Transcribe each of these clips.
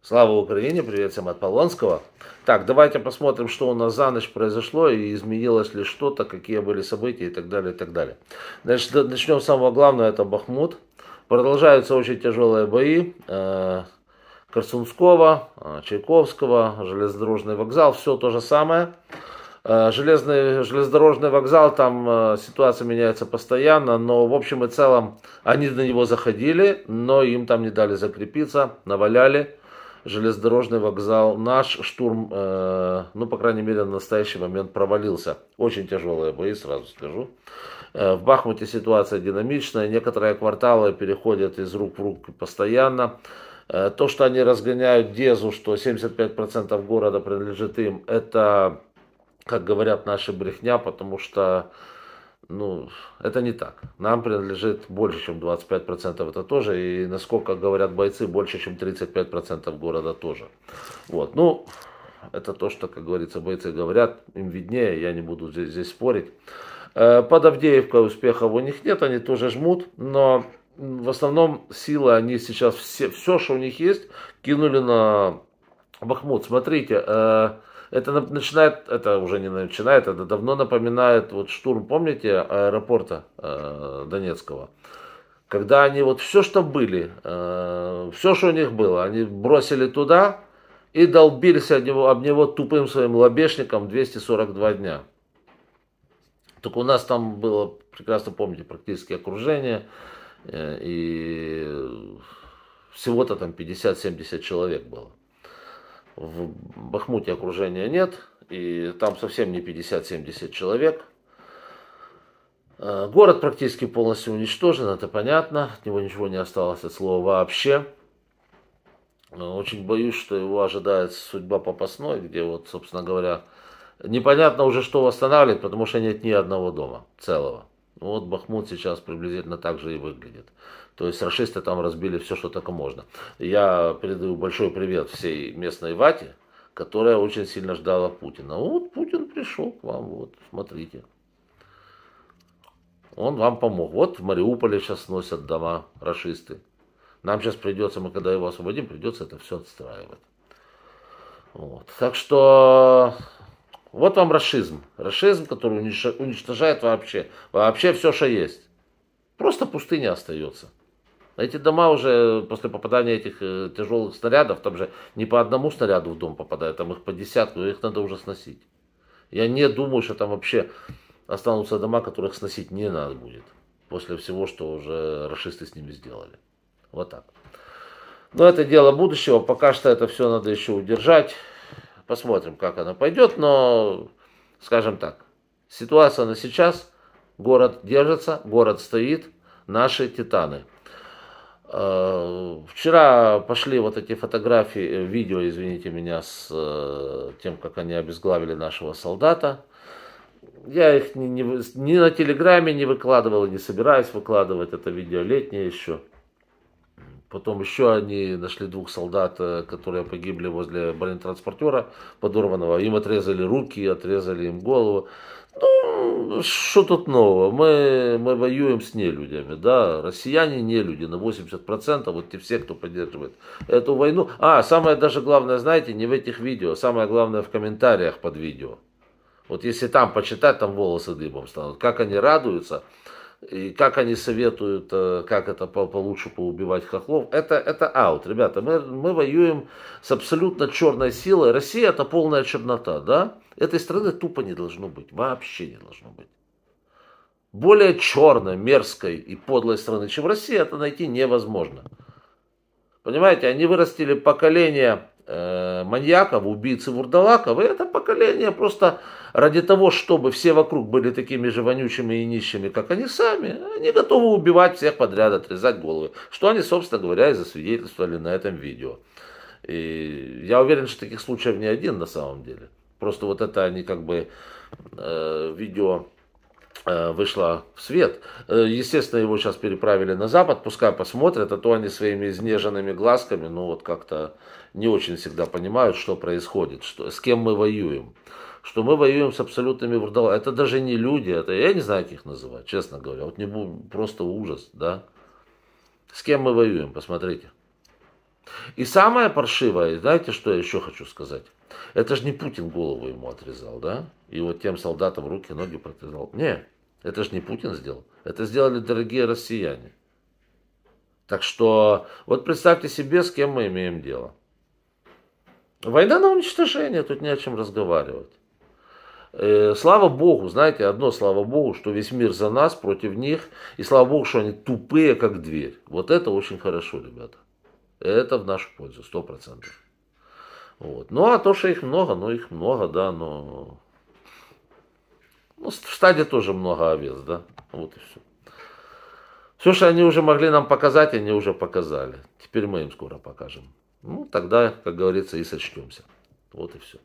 Слава Украине, привет всем от Полонского. Так, давайте посмотрим, что у нас за ночь произошло и изменилось ли что-то, какие были события и так далее, и так далее. Значит, начнем с самого главного, это Бахмут. Продолжаются очень тяжелые бои. Э, Корсунского, э, Чайковского, железнодорожный вокзал, все то же самое. Э, железный, железнодорожный вокзал, там ситуация меняется постоянно, но в общем и целом они на него заходили, но им там не дали закрепиться, наваляли железнодорожный вокзал наш штурм, э, ну, по крайней мере, на настоящий момент провалился. Очень тяжелые бои, сразу скажу. Э, в Бахмуте ситуация динамичная, некоторые кварталы переходят из рук в руки постоянно. Э, то, что они разгоняют Дезу, что 75% города принадлежит им, это, как говорят наши, брехня, потому что ну, это не так. Нам принадлежит больше, чем 25%, это тоже. И, насколько говорят бойцы, больше, чем 35% города тоже. Вот, ну, это то, что, как говорится, бойцы говорят, им виднее, я не буду здесь, здесь спорить. Э, под Авдеевкой успехов у них нет, они тоже жмут, но в основном силы они сейчас все, все что у них есть, кинули на Бахмут. Смотрите, э, это начинает, это уже не начинает, это давно напоминает вот штурм, помните, аэропорта э, Донецкого? Когда они вот все, что были, э, все, что у них было, они бросили туда и долбились об него, об него тупым своим лобешником 242 дня. Так у нас там было, прекрасно помните, практически окружение, э, и всего-то там 50-70 человек было. В Бахмуте окружения нет, и там совсем не 50-70 человек. Э, город практически полностью уничтожен, это понятно, от него ничего не осталось от слова вообще. Э, очень боюсь, что его ожидает судьба попасной, где вот, собственно говоря, непонятно уже, что восстанавливать, потому что нет ни одного дома целого. Ну, вот Бахмут сейчас приблизительно так же и выглядит. То есть расисты там разбили все, что только можно. Я передаю большой привет всей местной вате, которая очень сильно ждала Путина. Ну, вот Путин пришел к вам, вот, смотрите. Он вам помог. Вот в Мариуполе сейчас сносят дома расисты. Нам сейчас придется, мы когда его освободим, придется это все отстраивать. Вот. Так что вот вам расизм. Расизм, который уничтожает вообще, вообще все, что есть. Просто пустыня остается. Эти дома уже после попадания этих э, тяжелых снарядов, там же не по одному снаряду в дом попадает, там их по десятку, их надо уже сносить. Я не думаю, что там вообще останутся дома, которых сносить не надо будет. После всего, что уже расисты с ними сделали. Вот так. Но это дело будущего. Пока что это все надо еще удержать. Посмотрим, как она пойдет, но, скажем так, ситуация на сейчас, город держится, город стоит, наши титаны. Э, вчера пошли вот эти фотографии, э, видео, извините меня, с э, тем, как они обезглавили нашего солдата. Я их ни, ни, ни на Телеграме не выкладывал, не собираюсь выкладывать, это видео летнее еще. Потом еще они нашли двух солдат, э, которые погибли возле бронетранспортера подорванного. Им отрезали руки, отрезали им голову. Ну, что тут нового? Мы, мы воюем с нелюдями, да. Россияне не люди на 80%, вот те все, кто поддерживает эту войну. А, самое даже главное, знаете, не в этих видео, самое главное в комментариях под видео. Вот если там почитать, там волосы дыбом станут. Как они радуются, и как они советуют, э, как это по получше поубивать хохлов, это, это аут. Ребята, мы, мы воюем с абсолютно черной силой. Россия это полная чернота, да? Этой страны тупо не должно быть, вообще не должно быть. Более черной, мерзкой и подлой страны, чем Россия, это найти невозможно. Понимаете, они вырастили поколение э, маньяков, убийц и вурдалаков. И это поколение просто ради того, чтобы все вокруг были такими же вонючими и нищими, как они сами, они готовы убивать всех подряд, отрезать головы. Что они, собственно говоря, и засвидетельствовали на этом видео. И я уверен, что таких случаев не один на самом деле. Просто вот это они как бы э, видео э, вышла в свет. Э, естественно, его сейчас переправили на Запад, пускай посмотрят, а то они своими изнеженными глазками, ну вот как-то не очень всегда понимают, что происходит, что, с кем мы воюем. Что мы воюем с абсолютными вурдалаками. Это даже не люди, это я не знаю, как их называть, честно говоря. Вот не буду, просто ужас, да. С кем мы воюем, посмотрите. И самое паршивое, знаете, что я еще хочу сказать? Это же не Путин голову ему отрезал, да? И вот тем солдатам руки, ноги отрезал. Не, это же не Путин сделал. Это сделали дорогие россияне. Так что вот представьте себе, с кем мы имеем дело. Война на уничтожение, тут не о чем разговаривать. Э, слава Богу, знаете, одно слава Богу, что весь мир за нас, против них. И слава Богу, что они тупые, как дверь. Вот это очень хорошо, ребята. Это в нашу пользу, сто процентов. Вот. Ну, а то, что их много, ну, их много, да, но... Ну, в стаде тоже много овец, да. Вот и все. Все, что они уже могли нам показать, они уже показали. Теперь мы им скоро покажем. Ну, тогда, как говорится, и сочтемся. Вот и все.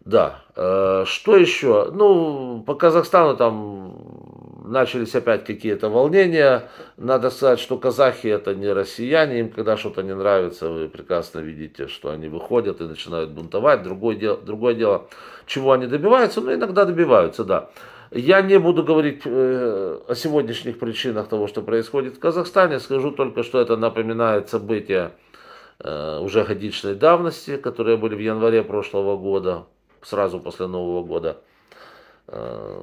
Да. Э, что еще? Ну, по Казахстану там начались опять какие-то волнения. Надо сказать, что казахи это не россияне. Им когда что-то не нравится, вы прекрасно видите, что они выходят и начинают бунтовать. Другое дело, другое дело чего они добиваются, но иногда добиваются, да. Я не буду говорить э, о сегодняшних причинах того, что происходит в Казахстане. Скажу только, что это напоминает события Э, уже годичной давности, которые были в январе прошлого года, сразу после Нового года, э,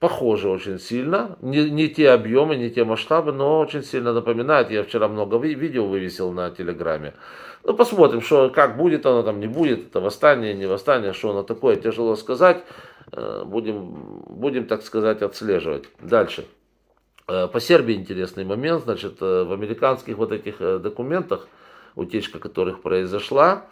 Похоже очень сильно. Не, не те объемы, не те масштабы, но очень сильно напоминает. Я вчера много видео вывесил на Телеграме. Ну, посмотрим, что, как будет оно там, не будет. Это восстание, не восстание, что оно такое, тяжело сказать. Э, будем, будем так сказать, отслеживать. Дальше. По Сербии интересный момент. Значит, в американских вот этих документах – утечка которых произошла.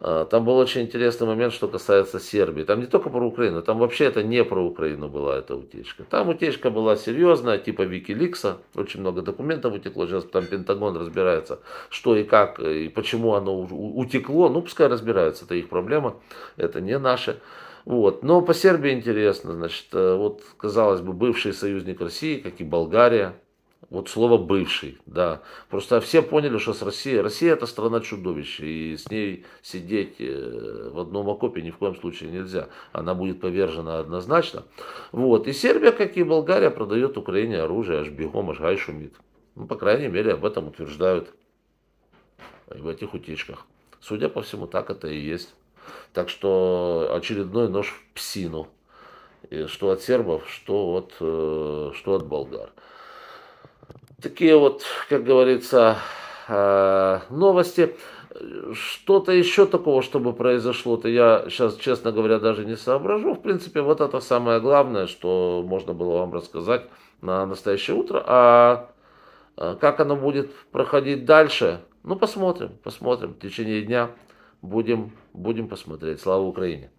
А, там был очень интересный момент, что касается Сербии. Там не только про Украину, там вообще это не про Украину была эта утечка. Там утечка была серьезная, типа Викиликса. Очень много документов утекло. Сейчас там Пентагон разбирается, что и как, и почему оно утекло. Ну, пускай разбираются, это их проблема, это не наши. Вот. Но по Сербии интересно, значит, э, вот, казалось бы, бывший союзник России, как и Болгария, вот слово бывший, да. Просто все поняли, что с Россией, Россия это страна чудовища, и с ней сидеть э, в одном окопе ни в коем случае нельзя. Она будет повержена однозначно. Вот. И Сербия, как и Болгария, продает Украине оружие, аж бегом, аж гай шумит. Ну, по крайней мере, об этом утверждают в этих утечках. Судя по всему, так это и есть. Так что очередной нож в псину. Э, что от сербов, что от, э, что от болгар. Такие вот, как говорится, э, новости. Что-то еще такого, чтобы произошло-то, я сейчас, честно говоря, даже не соображу. В принципе, вот это самое главное, что можно было вам рассказать на настоящее утро. А э, как оно будет проходить дальше, ну, посмотрим, посмотрим. В течение дня будем, будем посмотреть. Слава Украине!